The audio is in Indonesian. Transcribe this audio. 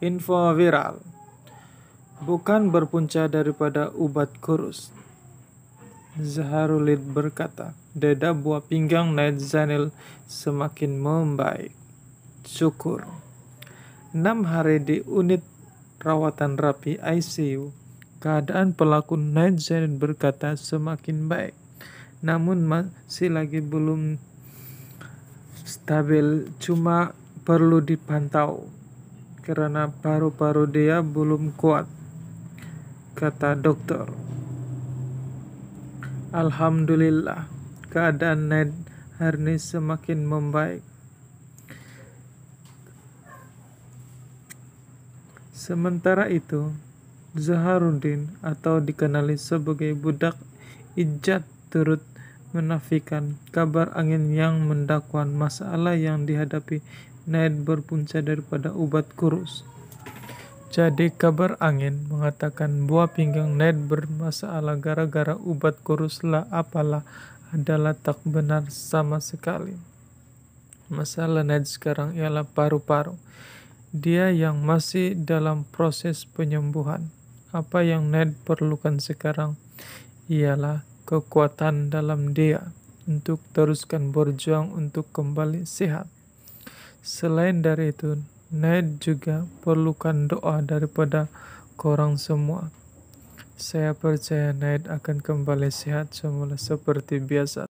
Info viral Bukan berpunca daripada ubat kurus Zaharulid berkata Dada buah pinggang Night Zanil semakin membaik Syukur 6 hari di unit rawatan rapi ICU keadaan pelaku Night Zanil berkata semakin baik namun masih lagi belum stabil cuma perlu dipantau karena paru-paru dia belum kuat, kata dokter. Alhamdulillah, keadaan Ned Harney semakin membaik. Sementara itu, Zaharuddin atau dikenali sebagai budak ijat turut menafikan kabar angin yang mendakwan masalah yang dihadapi Ned berpunca daripada ubat kurus. Jadi kabar angin mengatakan buah pinggang Ned bermasalah gara-gara ubat kurus lah apalah adalah tak benar sama sekali. Masalah Ned sekarang ialah paru-paru. Dia yang masih dalam proses penyembuhan. Apa yang Ned perlukan sekarang ialah kekuatan dalam dia untuk teruskan berjuang untuk kembali sehat. Selain dari itu, Ned juga perlukan doa daripada korang semua. Saya percaya Ned akan kembali sehat semula seperti biasa.